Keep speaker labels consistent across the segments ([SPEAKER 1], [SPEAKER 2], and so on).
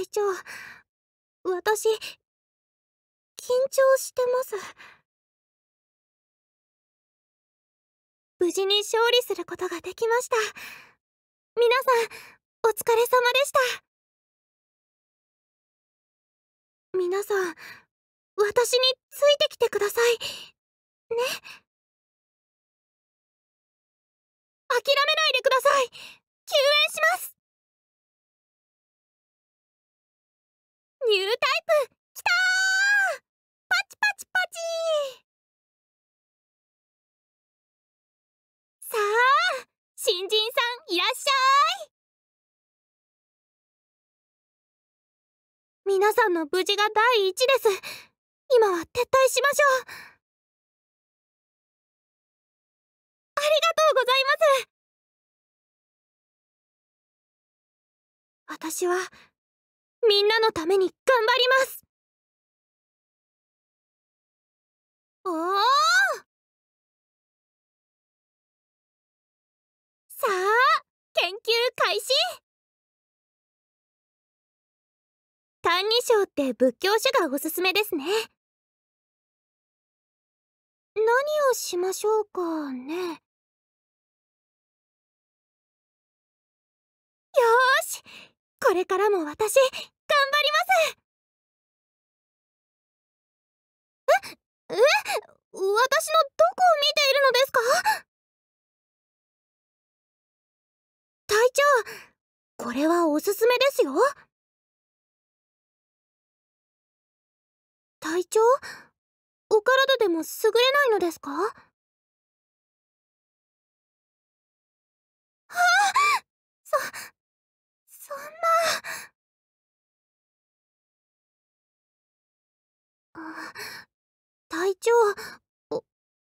[SPEAKER 1] 会長私緊張してます無事に勝利することができました皆さんお疲れ様でした皆さん私についてきてくださいね諦めないでください救援しますニュータイプきたーパチパチパチさあ新人さんいらっしゃい皆さんの無事が第一です今は撤退しましょうありがとうございます私はみんなのために頑張りますおおさあ研究開始「歎異抄」って仏教書がおすすめですね何をしましょうかねよしこれからも私頑張りますええ私のどこを見ているのですか隊長これはおすすめですよ隊長お体でも優れないのですかはあそそんな隊長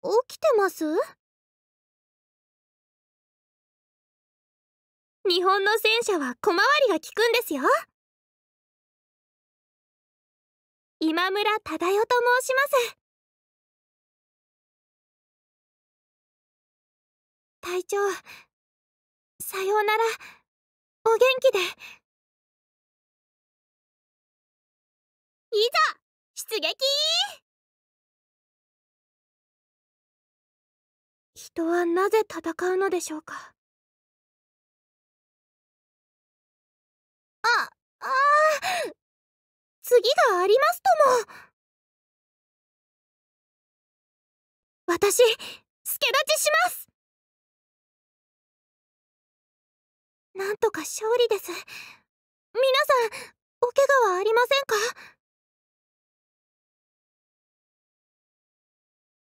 [SPEAKER 1] お起きてます日本の戦車は小回りが利くんですよ今村忠代と申します隊長さようなら。お元気でいざ出撃人はなぜ戦うのでしょうかああ次がありますとも私助立ちしますなんとか勝利です。皆さん、お怪我はありませんか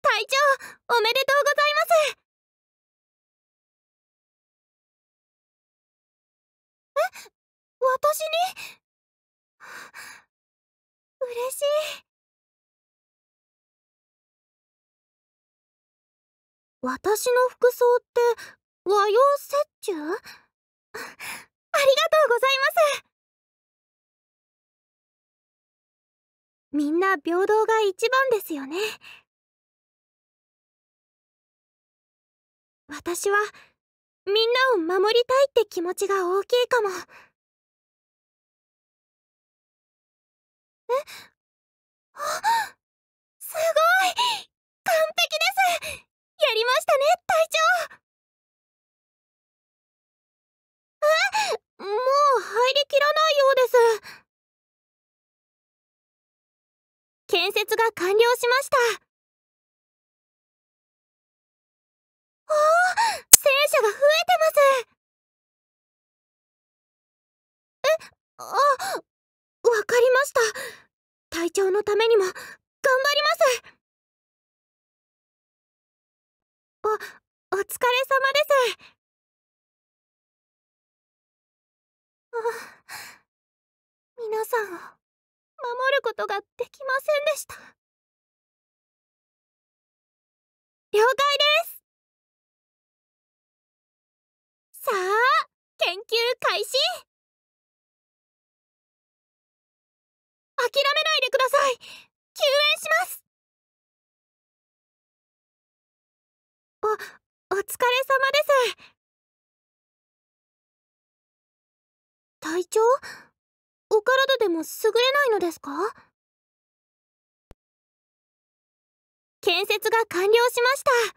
[SPEAKER 1] 隊長、おめでとうございますえ私に嬉しい私の服装って和洋折衷ありがとうございますみんな平等が一番ですよね私はみんなを守りたいって気持ちが大きいかもえあすごい完璧ですやりましたね隊長えもう入りきらないようです建設が完了しましたおお戦車が増えてますえあわかりました体調のためにも頑張りますおお疲れ様です 皆さんを守ることができませんでした了解ですさあ研究開始諦めないでください救援しますおお疲れ様です体調お体でも優れないのですか建設が完了しました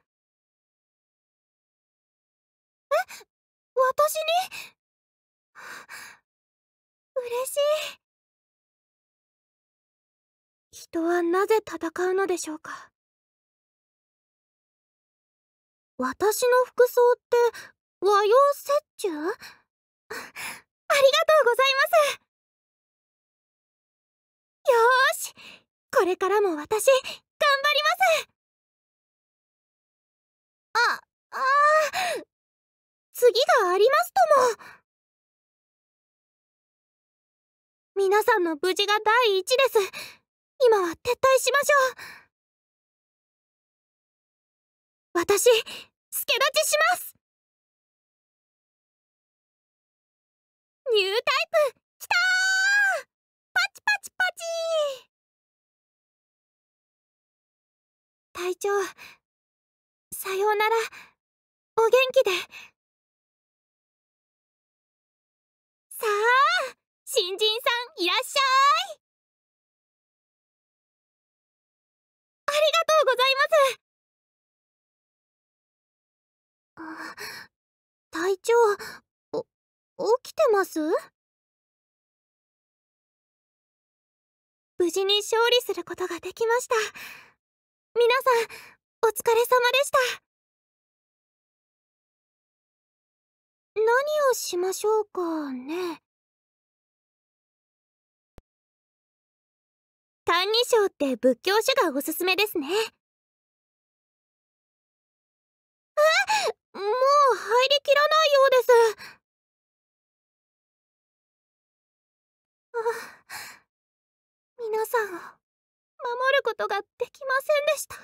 [SPEAKER 1] え私に嬉しい人はなぜ戦うのでしょうか私の服装って和洋折衷ありがとうございますよーしこれからも私頑張りますああ次がありますとも皆さんの無事が第一です今は撤退しましょう私助立ちしますニュータイプきたーパチパチパチ隊長さようならお元気でさあ新人さんいらっしゃいありがとうございます隊長起きてます無事に勝利することができました皆さんお疲れ様でした何をしましょうかね「歎異抄」って仏教書がおすすめですねさんを守ることができませんでした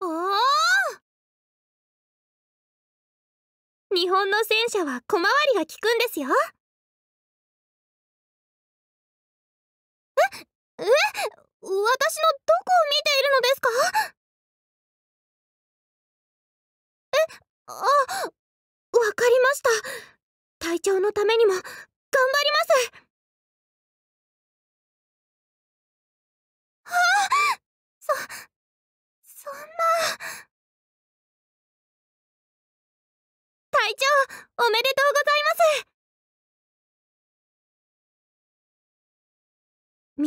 [SPEAKER 1] おお日本の戦車は小回りが利くんですよええ私のどこを見ているのですかえあわかりました隊長のためにも会長おめでと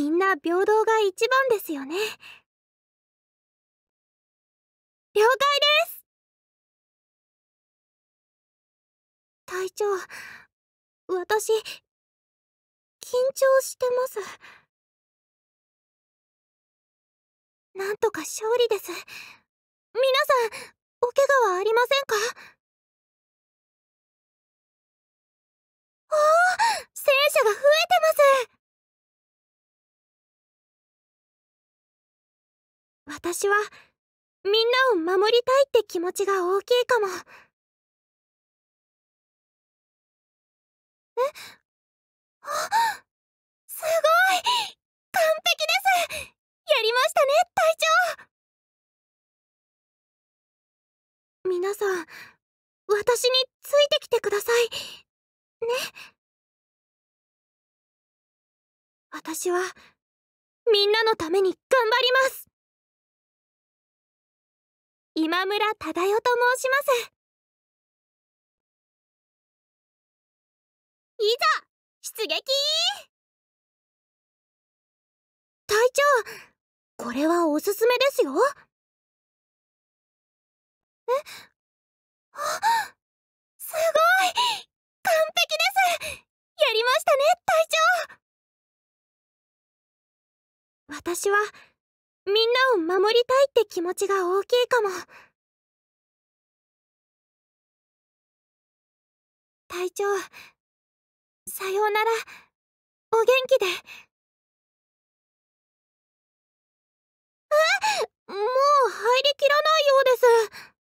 [SPEAKER 1] うございますみんな平等が一番ですよね了解です隊長私緊張してますなんとか勝利です皆さんお怪我はありませんか私はみんなを守りたいって気持ちが大きいかもえあ すごい完璧ですやりましたね隊長皆さん私についてきてくださいね私はみんなのために頑張ります今村忠代と申しますいざ出撃隊長これはおすすめですよえあすごい完璧ですやりましたね隊長私はみんなを守りたいって気持ちが大きいかも隊長さようならお元気でえもう入りきらないようです